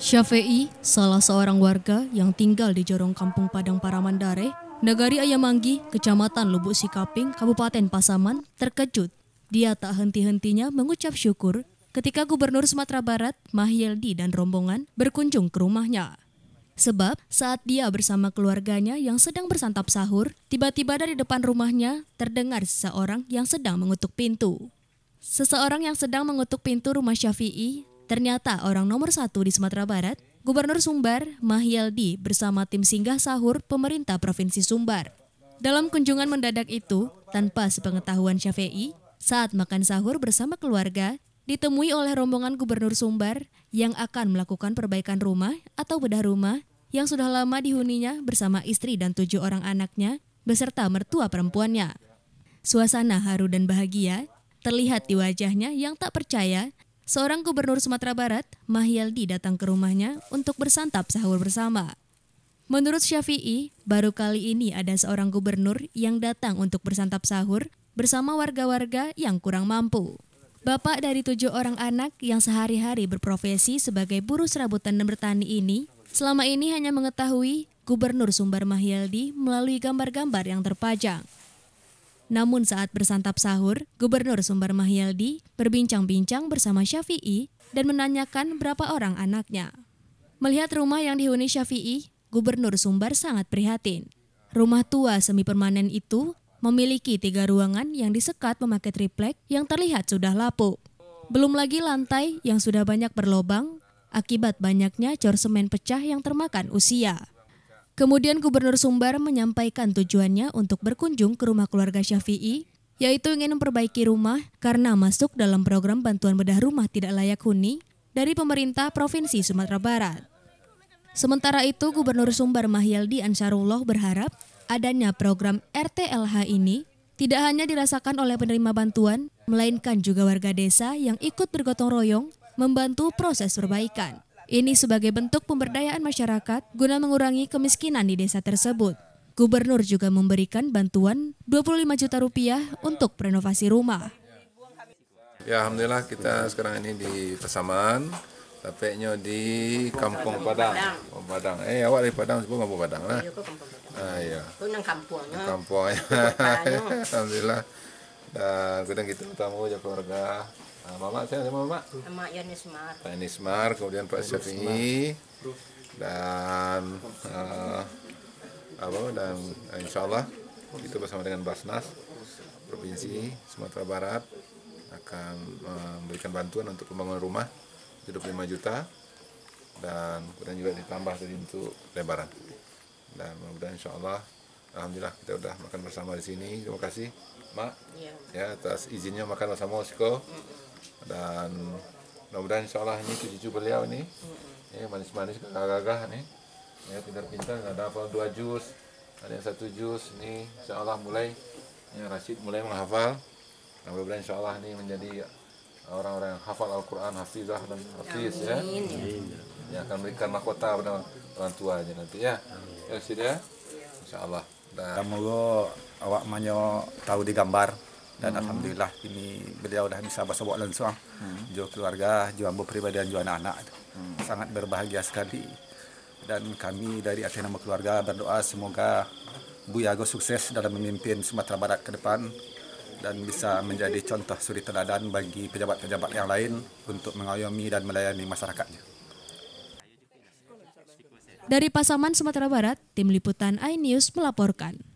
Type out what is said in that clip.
Syafi'i, salah seorang warga yang tinggal di jorong kampung Padang Paramandare, Nagari Ayamanggi, Kecamatan Lubuk Sikaping, Kabupaten Pasaman, terkejut. Dia tak henti-hentinya mengucap syukur ketika Gubernur Sumatera Barat, Mahyeldi dan rombongan berkunjung ke rumahnya. Sebab saat dia bersama keluarganya yang sedang bersantap sahur, tiba-tiba dari depan rumahnya terdengar seseorang yang sedang mengutuk pintu. Seseorang yang sedang mengutuk pintu rumah Syafi'i Ternyata orang nomor satu di Sumatera Barat, Gubernur Sumbar, Mahyaldi bersama tim singgah sahur pemerintah Provinsi Sumbar. Dalam kunjungan mendadak itu, tanpa sepengetahuan Syafi'i, saat makan sahur bersama keluarga, ditemui oleh rombongan Gubernur Sumbar yang akan melakukan perbaikan rumah atau bedah rumah yang sudah lama dihuninya bersama istri dan tujuh orang anaknya beserta mertua perempuannya. Suasana haru dan bahagia terlihat di wajahnya yang tak percaya seorang gubernur Sumatera Barat, Mahyaldi datang ke rumahnya untuk bersantap sahur bersama. Menurut Syafi'i, baru kali ini ada seorang gubernur yang datang untuk bersantap sahur bersama warga-warga yang kurang mampu. Bapak dari tujuh orang anak yang sehari-hari berprofesi sebagai buruh serabutan dan bertani ini, selama ini hanya mengetahui Gubernur Sumbar Mahyaldi melalui gambar-gambar yang terpajang. Namun saat bersantap sahur, Gubernur Sumbar Mahyaldi berbincang-bincang bersama Syafi'i dan menanyakan berapa orang anaknya. Melihat rumah yang dihuni Syafi'i, Gubernur Sumbar sangat prihatin. Rumah tua semi permanen itu memiliki tiga ruangan yang disekat memakai triplek yang terlihat sudah lapuk. Belum lagi lantai yang sudah banyak berlobang akibat banyaknya cor semen pecah yang termakan usia. Kemudian Gubernur Sumbar menyampaikan tujuannya untuk berkunjung ke rumah keluarga Syafi'i, yaitu ingin memperbaiki rumah karena masuk dalam program bantuan bedah rumah tidak layak huni dari pemerintah Provinsi Sumatera Barat. Sementara itu, Gubernur Sumbar Mahyaldi Ansarullah berharap adanya program RTLH ini tidak hanya dirasakan oleh penerima bantuan, melainkan juga warga desa yang ikut bergotong royong membantu proses perbaikan. Ini sebagai bentuk pemberdayaan masyarakat guna mengurangi kemiskinan di desa tersebut. Gubernur juga memberikan bantuan 25 juta rupiah untuk renovasi rumah. Ya Alhamdulillah kita sekarang ini di Pasaman, tapeknya di Kampung Padang. Kampung oh, Padang. Eh awak dari Padang sebelum Kampung Padang lah. Iya, ah iya. ya. Nang kampungnya. Kampungnya. Alhamdulillah. Dan kita kita ketemu keluarga. Nah, Mama saya sama Mama? Mama Yanismar. Pak Yanismar, kemudian Pak Syafi'i dan uh, apa dan eh, Insya Allah itu bersama dengan Basnas Provinsi Sumatera Barat akan memberikan bantuan untuk pembangunan rumah 75 juta dan kemudian juga ditambah tadi untuk lebaran dan mudah-mudahan insya Allah Alhamdulillah kita udah makan bersama di sini. Terima kasih, Mak. Ya, ya atas izinnya makan bersama Osko Dan mudah-mudahan insya Allah ini cucu beliau ini, mm ini ya, manis-manis gagah-gagah nih. Ya pintar-pintar. Ada apa dua jus, ada yang satu jus. Ini insya Allah mulai ya, Rashid mulai menghafal. Nah, mudah insya Allah ini menjadi orang-orang yang hafal Al-Quran, hafizah dan hafiz ya. ya. Yang akan memberikan mahkota pada orang tua aja nanti ya. Ya, sudah. Ya. Iya. Insya Allah. Dan moga awak manyo tahu digambar dan hmm. alhamdulillah ini beliau dah bisa bahasa buat langsung. Hmm. Jo keluarga, jo ambo pribadi dan jo anak-anak. Hmm. Sangat berbahagia sekali. Dan kami dari atas nama keluarga berdoa semoga Bu Yago sukses dalam memimpin Sumatera Barat ke depan dan bisa menjadi contoh suri teladan bagi pejabat-pejabat yang lain untuk mengayomi dan melayani masyarakatnya. Dari Pasaman, Sumatera Barat, Tim Liputan iNews melaporkan.